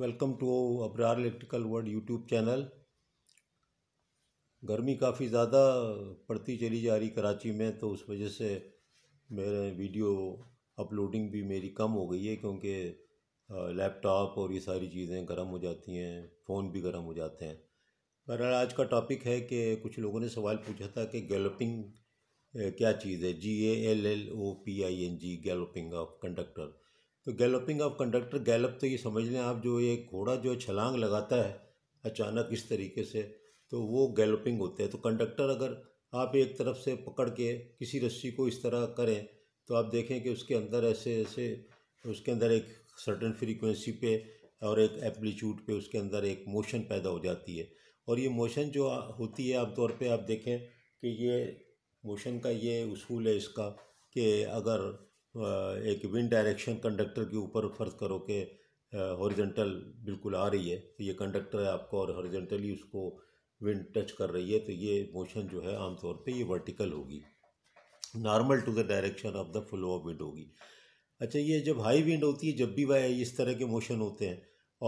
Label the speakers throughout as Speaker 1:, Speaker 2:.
Speaker 1: welcome to Abrar electrical world YouTube channel गर्मी काफ़ी ज़्यादा पड़ती चली जा रही कराची में तो उस वजह से मेरे वीडियो अपलोडिंग भी मेरी कम हो गई है क्योंकि लैपटॉप और ये सारी चीज़ें गर्म हो जाती हैं फ़ोन भी गर्म हो जाते हैं पर आज का टॉपिक है कि कुछ लोगों ने सवाल पूछा था कि गैलोपिंग क्या चीज़ है G A L L O P I N G galloping of conductor तो गैलोपिंग ऑफ कंडक्टर गैलप तो ये समझ लें आप जो ये घोड़ा जो छलांग लगाता है अचानक इस तरीके से तो वो गैलोपिंग होते हैं तो कंडक्टर अगर आप एक तरफ से पकड़ के किसी रस्सी को इस तरह करें तो आप देखें कि उसके अंदर ऐसे ऐसे उसके अंदर एक सर्टन फ्रीक्वेंसी पे और एक एप्लीट्यूड पे उसके अंदर एक मोशन पैदा हो जाती है और ये मोशन जो होती है आमतौर पे आप देखें कि ये मोशन का ये उसूल है इसका कि अगर एक विंड डायरेक्शन कंडक्टर के ऊपर फर्ज करो कि हॉरिजेंटल बिल्कुल आ रही है तो ये कंडक्टर है आपको और हॉरिजेंटली उसको विंड टच कर रही है तो ये मोशन जो है आमतौर पे ये वर्टिकल होगी normal to the direction of the flow of wind होगी अच्छा ये जब हाई विंड होती है जब भी वह इस तरह के मोशन होते हैं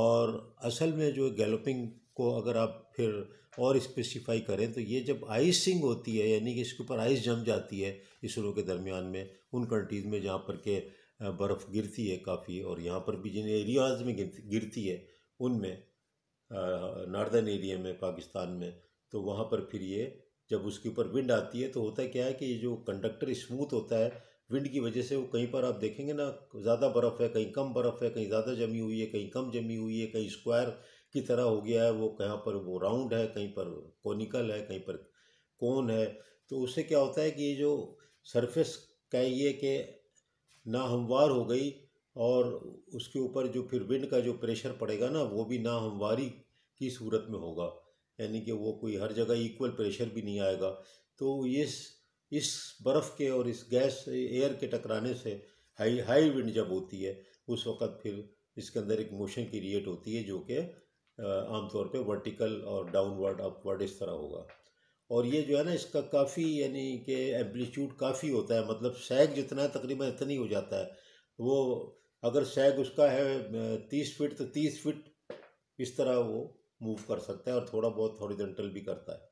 Speaker 1: और असल में जो गैलोपिंग को अगर आप फिर और स्पेसिफाई करें तो ये जब आइसिंग होती है यानी कि इसके ऊपर आइस जम जाती है इसरो के दरमियान में उन कंट्रीज़ में जहाँ पर के बर्फ़ गिरती है काफ़ी और यहाँ पर भी जिन एरियाज़ में गिरती है उनमें नॉर्दर्न एरिया में पाकिस्तान में तो वहाँ पर फिर ये जब उसके ऊपर विंड आती है तो होता है क्या है कि ये जो कंडक्टर स्मूथ होता है विंड की वजह से वो कहीं पर आप देखेंगे ना ज़्यादा बर्फ़ है कहीं कम बर्फ़ है कहीं ज़्यादा जमी हुई है कहीं कम जमी हुई है कहीं स्क्वायर की तरह हो गया है वो कहाँ पर वो राउंड है कहीं पर कॉनिकल है कहीं पर कौन है तो उससे क्या होता है कि ये जो सरफेस कहिए कि ना हमवार हो गई और उसके ऊपर जो फिर विंड का जो प्रेशर पड़ेगा ना वो भी ना हमवारी की सूरत में होगा यानी कि वो कोई हर जगह इक्वल प्रेशर भी नहीं आएगा तो इस इस बर्फ़ के और इस गैस एयर के टकराने से हाई हाई विंड जब होती है उस वक़्त फिर इसके अंदर एक मोशन क्रिएट होती है जो कि आमतौर पे वर्टिकल और डाउनवर्ड अपवर्ड इस तरह होगा और ये जो है ना इसका काफ़ी यानी कि एम्पलीट्यूड काफ़ी होता है मतलब सैग जितना है तकरीबन इतना ही हो जाता है वो अगर सैग उसका है तीस फिट तो तीस फिट इस तरह वो मूव कर सकता है और थोड़ा बहुत हॉरिजेंटल भी करता है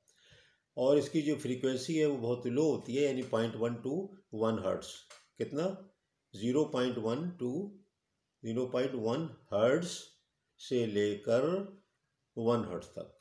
Speaker 1: और इसकी जो फ्रीक्वेंसी है वो बहुत लो होती है यानी point one two one hertz कितना zero point one two zero point one hertz से लेकर वन हर्ट्स तक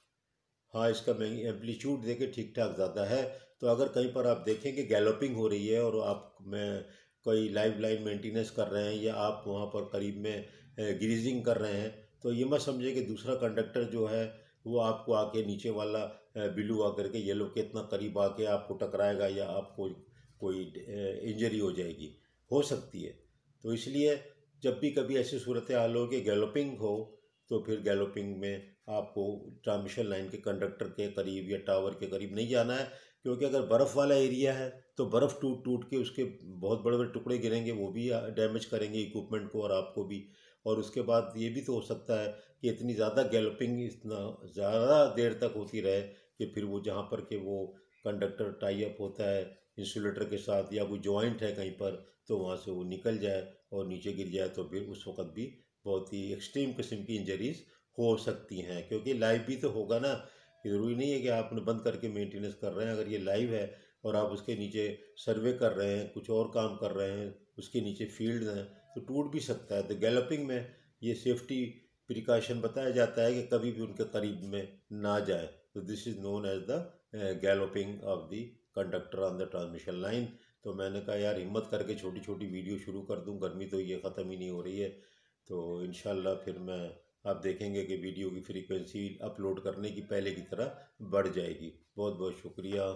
Speaker 1: हाँ इसका एम्पलीट्यूड देखे ठीक ठाक ज़्यादा है तो अगर कहीं पर आप देखें कि गैलोपिंग हो रही है और आप में कोई लाइव लाइन मेंटेनेंस कर रहे हैं या आप वहाँ पर करीब में ग्रीजिंग कर रहे हैं तो ये मत समझे कि दूसरा कंडक्टर जो है वो आपको आके नीचे वाला ब्लू आकर के येलो के इतना करीब आके आपको टकराएगा या आपको कोई इंजरी हो जाएगी हो सकती है तो इसलिए जब भी कभी ऐसी सूरत हाल हो कि गैलोपिंग हो तो फिर गैलोपिंग में आपको ट्रांसमिशन लाइन के कंडक्टर के करीब या टावर के करीब नहीं जाना है क्योंकि अगर बर्फ़ वाला एरिया है तो बर्फ़ टूट टूट के उसके बहुत बड़े बड़े टुकड़े गिरेंगे वो भी डैमेज करेंगे इक्विपमेंट को और आपको भी और उसके बाद ये भी तो हो सकता है कि इतनी ज़्यादा गैलोपिंग इतना ज़्यादा देर तक होती रहे कि फिर वो जहाँ पर के वो कंडक्टर टाई अप होता है इंसुलेटर के साथ या कोई जॉइंट है कहीं पर तो वहाँ से वो निकल जाए और नीचे गिर जाए तो फिर उस वक्त भी बहुत ही एक्सट्रीम किस्म की इंजरीज हो सकती हैं क्योंकि लाइव भी तो होगा ना ज़रूरी नहीं है कि आपने बंद करके मेंटेनेंस कर रहे हैं अगर ये लाइव है और आप उसके नीचे सर्वे कर रहे हैं कुछ और काम कर रहे हैं उसके नीचे फील्ड हैं तो टूट भी सकता है तो गैलपिंग में ये सेफ्टी प्रिकॉशन बताया जाता है कि कभी भी उनके करीब में ना जाए तो this is known as the galloping of the conductor on the transmission line तो मैंने कहा यार हिम्मत करके छोटी छोटी वीडियो शुरू कर दूँ गर्मी तो ये ख़त्म ही नहीं हो रही है तो इन फिर मैं आप देखेंगे कि वीडियो की फ्रीक्वेंसी अपलोड करने की पहले की तरह बढ़ जाएगी बहुत बहुत शुक्रिया